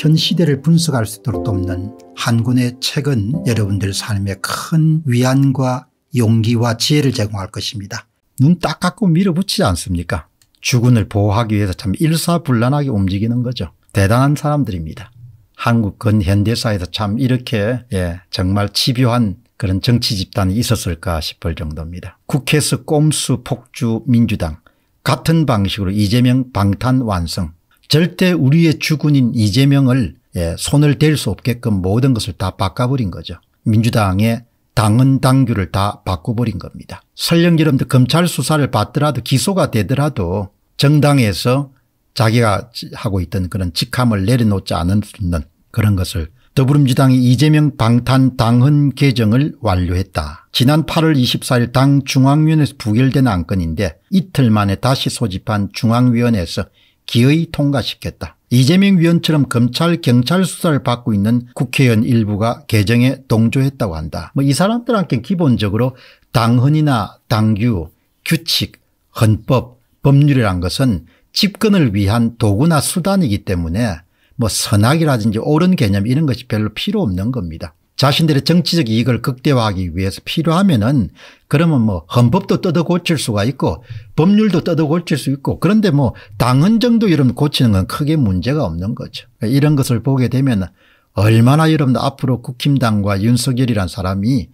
현 시대를 분석할 수 있도록 돕는 한 권의 책은 여러분들 삶에 큰 위안과 용기와 지혜를 제공할 것입니다. 눈딱 감고 밀어붙이지 않습니까? 주군을 보호하기 위해서 참 일사불란하게 움직이는 거죠. 대단한 사람들입니다. 한국 근현대사에서 참 이렇게 예, 정말 집요한 그런 정치 집단이 있었을까 싶을 정도입니다. 국회에서 꼼수 폭주 민주당 같은 방식으로 이재명 방탄 완성 절대 우리의 주군인 이재명을 예, 손을 댈 수 없게끔 모든 것을 다 바꿔버린 거죠. 민주당의 당은 당규를 다 바꿔버린 겁니다. 설령 여러분들 검찰 수사를 받더라도 기소가 되더라도 정당에서 자기가 하고 있던 그런 직함을 내려놓지 않을 수 있는 그런 것을 더불어민주당이 이재명 방탄 당헌 개정을 완료했다. 지난 8월 24일 당 중앙위원회에서 부결된 안건인데 이틀 만에 다시 소집한 중앙위원회에서 기의 통과시켰다. 이재명 위원처럼 검찰 경찰 수사를 받고 있는 국회의원 일부가 개정에 동조했다고 한다. 뭐 이 사람들한테 기본적으로 당헌이나 당규, 규칙, 헌법, 법률이란 것은 집권을 위한 도구나 수단이기 때문에 뭐 선악이라든지 옳은 개념 이런 것이 별로 필요 없는 겁니다. 자신들의 정치적 이익을 극대화하기 위해서 필요하면 은 그러면 뭐 헌법도 뜯어 고칠 수가 있고 법률도 뜯어 고칠 수 있고 그런데 뭐 당헌 정도 이런 고치는 건 크게 문제가 없는 거죠. 그러니까 이런 것을 보게 되면 얼마나 여러분 들 앞으로 국힘당과 윤석열이란 사람이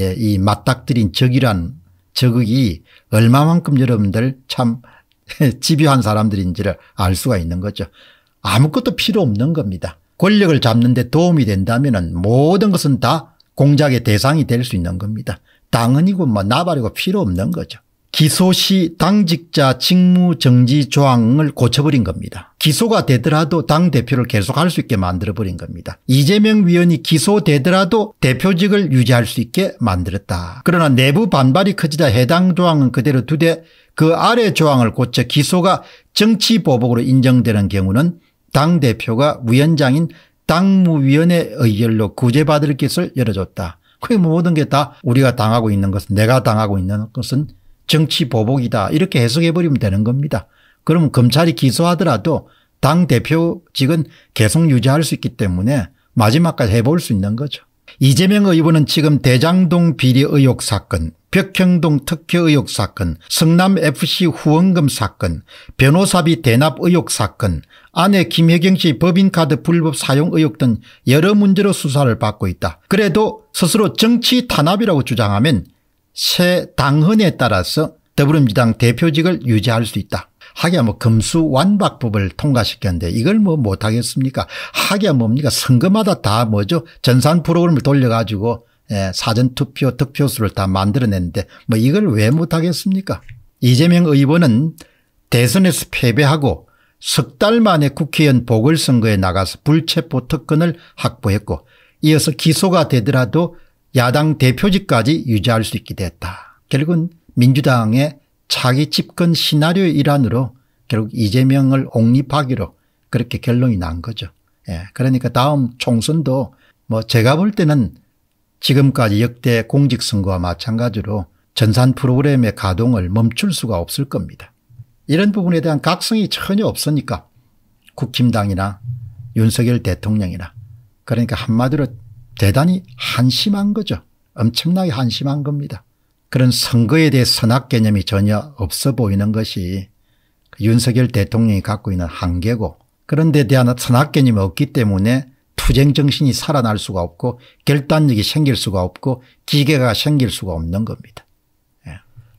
예, 이 맞닥뜨린 적이란 적이 얼마만큼 여러분들 참 집요한 사람들인지를 알 수가 있는 거죠. 아무것도 필요 없는 겁니다. 권력을 잡는 데 도움이 된다면 모든 것은 다 공작의 대상이 될 수 있는 겁니다. 당헌이고 뭐 나발이고 필요 없는 거죠. 기소 시 당직자 직무정지 조항을 고쳐버린 겁니다. 기소가 되더라도 당대표를 계속할 수 있게 만들어버린 겁니다. 이재명 위원이 기소되더라도 대표직을 유지할 수 있게 만들었다. 그러나 내부 반발이 커지자 해당 조항은 그대로 두되 그 아래 조항을 고쳐 기소가 정치보복으로 인정되는 경우는 당대표가 위원장인 당무위원회 의결로 구제받을 것을 열어줬다. 그 모든 게 다 우리가 당하고 있는 것은 내가 당하고 있는 것은 정치 보복이다 이렇게 해석해버리면 되는 겁니다. 그러면 검찰이 기소하더라도 당대표직은 계속 유지할 수 있기 때문에 마지막까지 해볼 수 있는 거죠. 이재명 의원은 지금 대장동 비리 의혹 사건 벽형동 특혜 의혹 사건, 성남FC 후원금 사건, 변호사비 대납 의혹 사건, 아내 김혜경 씨 법인카드 불법 사용 의혹 등 여러 문제로 수사를 받고 있다. 그래도 스스로 정치 탄압이라고 주장하면 새 당헌에 따라서 더불어민주당 대표직을 유지할 수 있다. 하기야 뭐 금수 완박법을 통과시켰는데 이걸 뭐 못하겠습니까 하기야 뭡니까 선거마다 다 뭐죠 전산 프로그램을 돌려가지고 예, 사전투표 득표수를 다 만들어냈는데 뭐 이걸 왜 못하겠습니까 이재명 의원은 대선에서 패배하고 석 달 만에 국회의원 보궐선거에 나가서 불체포 특권을 확보했고 이어서 기소가 되더라도 야당 대표직까지 유지할 수 있게 됐다. 결국은 민주당의 차기 집권 시나리오의 일환으로 결국 이재명을 옹립하기로 그렇게 결론이 난 거죠. 예. 그러니까 다음 총선도 뭐 제가 볼 때는 지금까지 역대 공직선거와 마찬가지로 전산 프로그램의 가동을 멈출 수가 없을 겁니다. 이런 부분에 대한 각성이 전혀 없으니까 국힘당이나 윤석열 대통령이나 그러니까 한마디로 대단히 한심한 거죠. 엄청나게 한심한 겁니다. 그런 선거에 대해 선악 개념이 전혀 없어 보이는 것이 그 윤석열 대통령이 갖고 있는 한계고 그런 데 대한 선악 개념이 없기 때문에 투쟁 정신이 살아날 수가 없고 결단력이 생길 수가 없고 기계가 생길 수가 없는 겁니다. 예.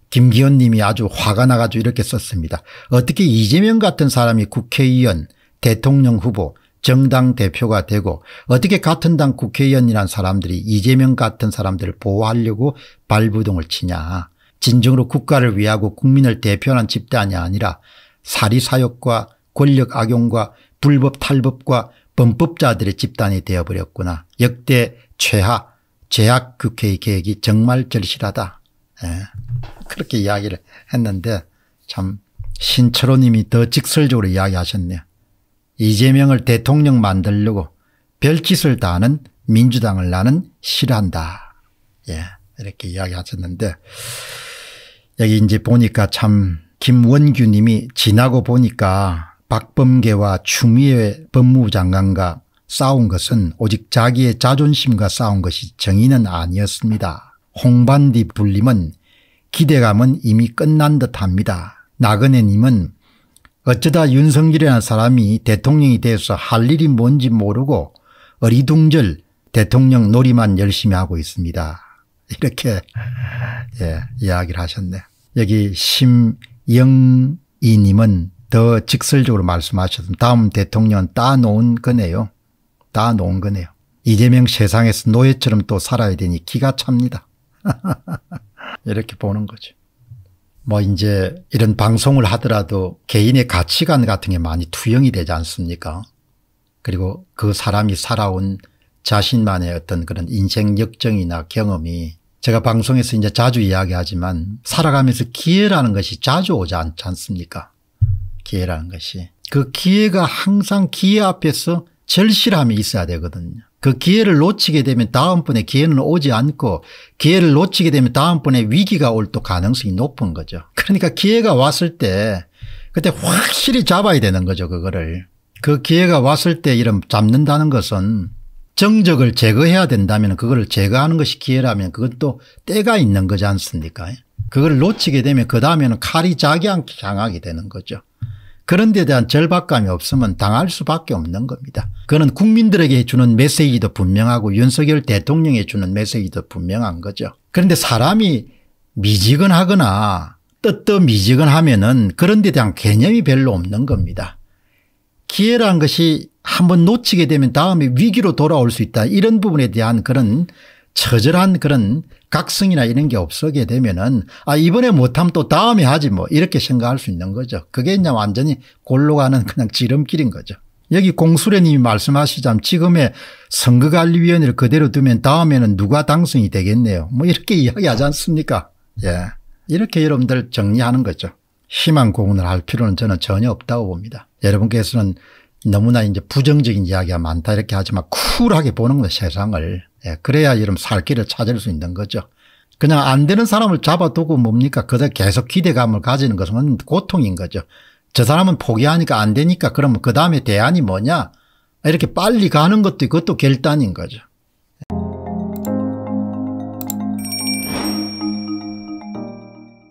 김기현 님이 아주 화가 나가지고 이렇게 썼습니다. 어떻게 이재명 같은 사람이 국회의원 대통령 후보 정당 대표가 되고 어떻게 같은 당 국회의원이란 사람들이 이재명 같은 사람들을 보호하려고 발부동을 치냐. 진정으로 국가를 위하고 국민을 대표하는 집단이 아니라 사리사욕과 권력 악용과 불법 탈법과 범법자들의 집단이 되어버렸구나. 역대 최하 제약 국회의 계획이 정말 절실하다. 예. 그렇게 이야기를 했는데 참 신철호님이 더 직설적으로 이야기하셨네요. 이재명을 대통령 만들려고 별짓을 다하는 민주당을 나는 싫어한다. 예, 이렇게 이야기하셨는데 여기 이제 보니까 참 김원규 님이 지나고 보니까 박범계와 추미애 법무부 장관과 싸운 것은 오직 자기의 자존심과 싸운 것이 정의는 아니었습니다. 홍반디 불림은 기대감은 이미 끝난 듯합니다. 나그네 님은 어쩌다 윤석열이라는 사람이 대통령이 돼서 할 일이 뭔지 모르고 어리둥절 대통령 놀이만 열심히 하고 있습니다. 이렇게 예, 이야기를 하셨네. 여기 심영이님은 더 직설적으로 말씀하셨습니다. 다음 대통령은 따놓은 거네요. 따놓은 거네요. 이재명 세상에서 노예처럼 또 살아야 되니 기가 찹니다. 이렇게 보는 거죠. 뭐 이제 이런 방송을 하더라도 개인의 가치관 같은 게 많이 투영이 되지 않습니까? 그리고 그 사람이 살아온 자신만의 어떤 그런 인생 역정이나 경험이 제가 방송에서 이제 자주 이야기하지만 살아가면서 기회라는 것이 자주 오지 않지 않습니까? 기회라는 것이. 그 기회가 항상 기회 앞에서 절실함이 있어야 되거든요. 그 기회를 놓치게 되면 다음번에 기회는 오지 않고 기회를 놓치게 되면 다음번에 위기가 올 또 가능성이 높은 거죠. 그러니까 기회가 왔을 때 그때 확실히 잡아야 되는 거죠 그거를. 그 기회가 왔을 때 이런 잡는다는 것은 정적을 제거해야 된다면 그거를 제거하는 것이 기회라면 그것도 때가 있는 거지 않습니까 그걸 놓치게 되면 그 다음에는 칼이 자기 향하게 되는 거죠. 그런 데 대한 절박감이 없으면 당할 수밖에 없는 겁니다. 그는 국민들에게 주는 메시지도 분명하고 윤석열 대통령에 주는 메시지도 분명한 거죠. 그런데 사람이 미지근하거나 뜨뜻미지근하면 은 그런 데 대한 개념이 별로 없는 겁니다. 기회란 것이 한번 놓치게 되면 다음에 위기로 돌아올 수 있다 이런 부분에 대한 그런 처절한 그런 각성이나 이런 게 없어게 되면은 아 이번에 못하면 또 다음에 하지 뭐 이렇게 생각할 수 있는 거죠. 그게 이제 완전히 골로 가는 그냥 지름길인 거죠. 여기 공수련님이 말씀하시자면 지금의 선거관리위원회를 그대로 두면 다음에는 누가 당선이 되겠네요. 뭐 이렇게 이야기하지 않습니까? 예. 이렇게 여러분들 정리하는 거죠. 희망 고문을 할 필요는 저는 전혀 없다고 봅니다. 여러분께서는 너무나 이제 부정적인 이야기가 많다 이렇게 하지만 쿨하게 보는 거 세상을. 예, 그래야 이런 살 길을 찾을 수 있는 거죠. 그냥 안 되는 사람을 잡아두고 뭡니까 그대 계속 기대감을 가지는 것은 고통인 거죠. 저 사람은 포기하니까 안 되니까 그러면 그 다음에 대안이 뭐냐 이렇게 빨리 가는 것도 그것도 결단인 거죠.